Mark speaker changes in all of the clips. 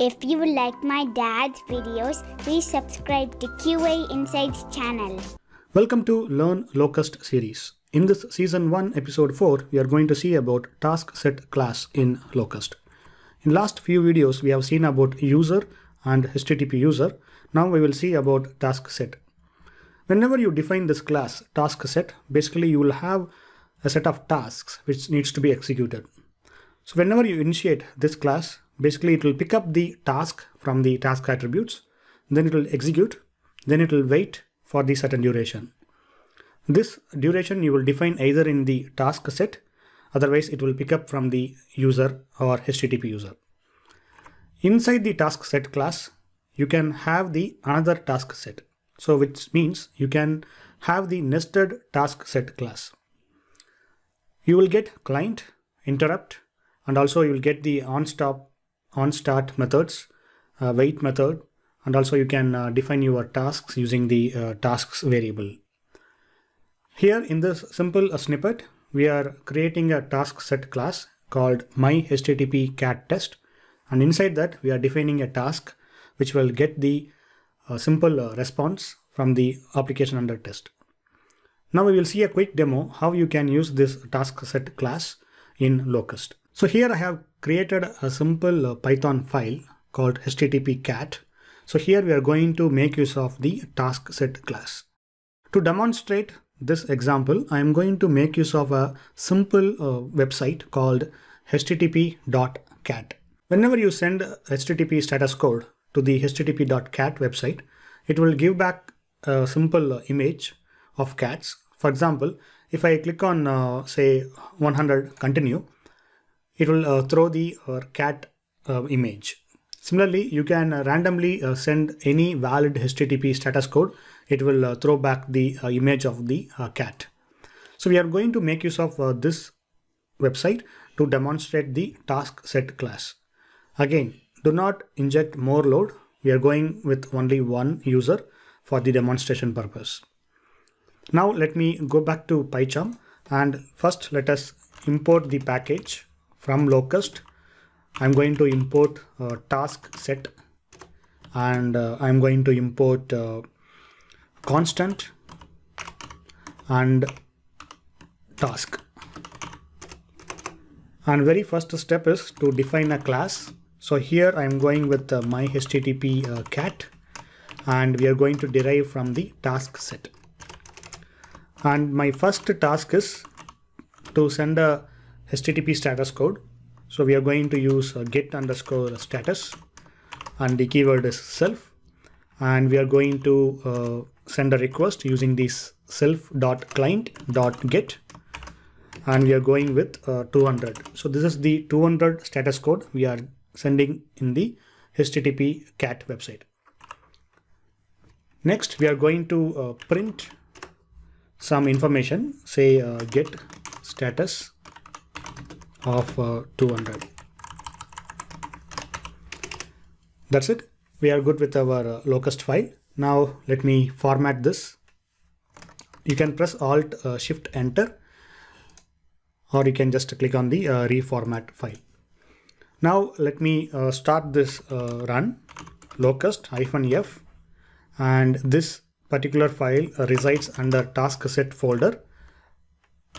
Speaker 1: If you like my dad's videos, please subscribe to QA Insights channel. Welcome to Learn Locust series. In this season 1 episode 4, we are going to see about task set class in Locust. In last few videos, we have seen about user and HTTP user. Now we will see about task set. Whenever you define this class task set, basically you will have a set of tasks which needs to be executed. So whenever you initiate this class, Basically, it will pick up the task from the task attributes, then it will execute, then it will wait for the certain duration. This duration you will define either in the task set, otherwise it will pick up from the user or HTTP user. Inside the task set class, you can have the another task set. So which means you can have the nested task set class. You will get client, interrupt, and also you will get the on stop on start methods, uh, wait method, and also you can uh, define your tasks using the uh, tasks variable. Here in this simple uh, snippet, we are creating a task set class called my HTTP cat test. And inside that we are defining a task which will get the uh, simple uh, response from the application under test. Now we will see a quick demo how you can use this task set class in Locust. So here I have created a simple uh, Python file called http cat. So here we are going to make use of the task set class. To demonstrate this example, I am going to make use of a simple uh, website called http.cat. Whenever you send HTTP status code to the http.cat website, it will give back a simple uh, image of cats. For example, if I click on uh, say 100 continue, it will uh, throw the uh, cat uh, image. Similarly, you can randomly send any valid HTTP status code. It will throw back the image of the cat. So we are going to make use of this website to demonstrate the task set class. Again, do not inject more load. We are going with only one user for the demonstration purpose. Now let me go back to PyCharm and first let us import the package from locust I'm going to import task set and uh, I'm going to import uh, constant and task and very first step is to define a class so here I'm going with uh, my HTTP uh, cat and we are going to derive from the task set and my first task is to send a HTTP status code. So we are going to use uh, get underscore status and the keyword is self. And we are going to uh, send a request using this self.client.get and we are going with uh, 200. So this is the 200 status code we are sending in the HTTP cat website. Next, we are going to uh, print some information, say uh, get status of uh, 200. That's it. We are good with our uh, locust file. Now let me format this. You can press Alt uh, Shift Enter or you can just click on the uh, reformat file. Now let me uh, start this uh, run locust hyphen F and this particular file resides under task set folder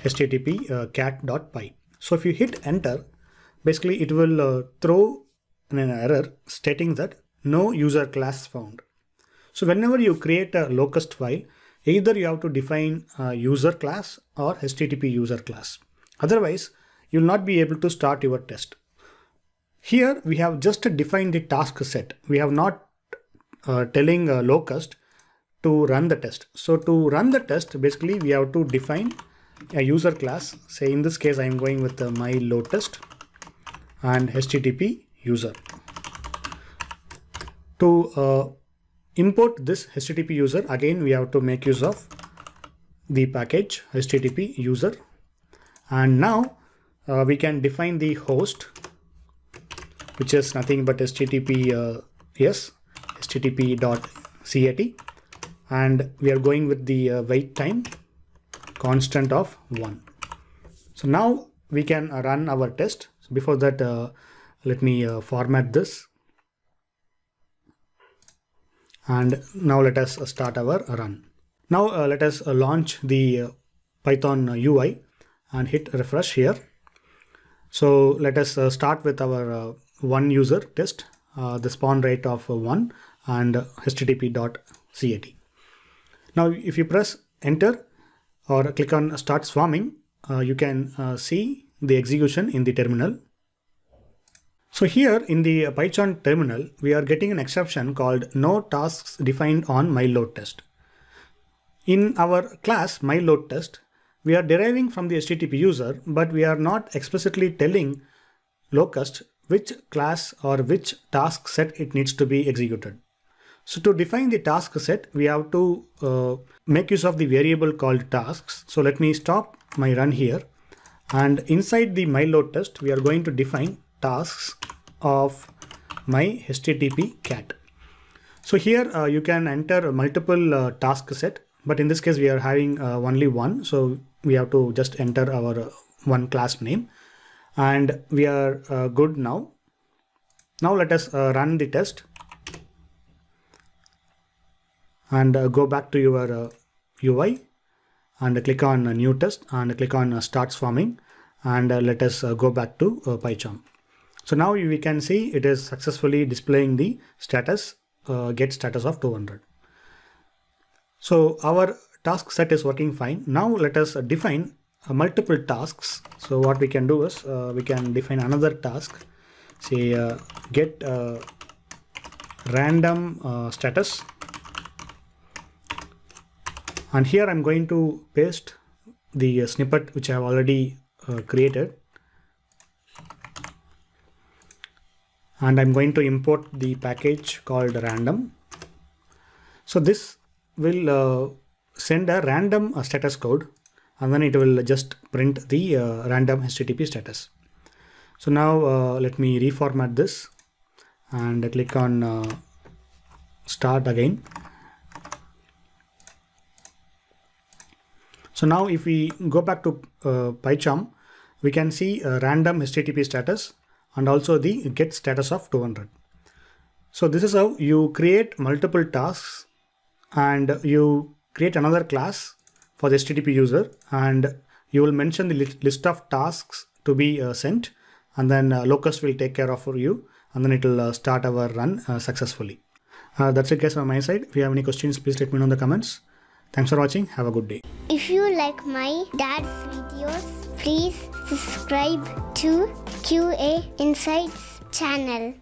Speaker 1: http cat.py. So if you hit enter, basically it will uh, throw an error stating that no user class found. So whenever you create a locust file, either you have to define a user class or HTTP user class. Otherwise, you'll not be able to start your test. Here we have just defined the task set. We have not uh, telling locust to run the test. So to run the test, basically we have to define a user class. Say in this case, I'm going with uh, my load test and HTTP user. To uh, import this HTTP user, again, we have to make use of the package HTTP user. And now uh, we can define the host, which is nothing but HTTP uh, yes, HTTP dot cat. And we are going with the uh, wait time constant of 1. So now we can run our test. So before that, uh, let me uh, format this. And now let us uh, start our run. Now uh, let us uh, launch the uh, Python UI and hit refresh here. So let us start with our one user test, the spawn rate of one and http.cat. Now if you press enter, or click on start swarming, uh, you can uh, see the execution in the terminal. So here in the Python terminal, we are getting an exception called no tasks defined on my load test. In our class my load test, we are deriving from the HTTP user, but we are not explicitly telling locust which class or which task set it needs to be executed. So to define the task set, we have to uh, make use of the variable called tasks. So let me stop my run here. And inside the myload test, we are going to define tasks of my HTTP cat. So here uh, you can enter multiple uh, task set, but in this case we are having uh, only one. So we have to just enter our uh, one class name and we are uh, good now. Now let us uh, run the test and uh, go back to your uh, UI and click on new test and click on uh, starts forming and uh, let us uh, go back to PyCharm. So now we can see it is successfully displaying the status get status of 200. So our task set is working fine. Now let us define multiple tasks. So what we can do is we can define another task say get random status and here I'm going to paste the uh, snippet which I've already uh, created and I'm going to import the package called random. So this will uh, send a random uh, status code and then it will just print the uh, random HTTP status. So now uh, let me reformat this and click on uh, start again So now if we go back to uh, PyCharm, we can see random HTTP status and also the get status of 200. So this is how you create multiple tasks and you create another class for the HTTP user and you will mention the list of tasks to be uh, sent and then uh, locust will take care of for you and then it will uh, start our run uh, successfully. Uh, that's it guys from my side. If you have any questions, please let me know in the comments. Thanks for watching. Have a good day. If you like my dad's videos, please subscribe to QA Insights channel.